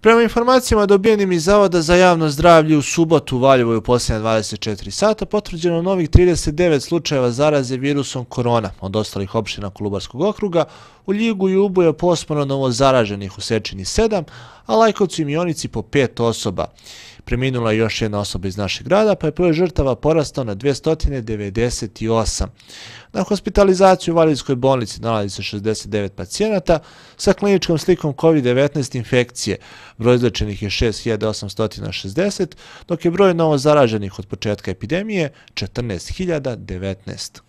Prema informacijama dobijenim iz Zavoda za javno zdravlje u subotu u Valjevoj u posljednje 24 sata potvrđeno novih 39 slučajeva zaraze virusom korona. Od ostalih opština Kolubarskog okruga u Ljigu i Ubu je posmano novo zaraženih u Sečini 7, a Lajkovcu i Mionici po 5 osoba. Preminula je još jedna osoba iz našeg grada, pa je prvo žrtava porastao na 298. Na hospitalizaciju u Valjevskoj bolnici nalazi se 69 pacijenata sa kliničkom slikom COVID-19 infekcije broj izlečenih je 6860, dok je broj novo zaraženih od početka epidemije 14019.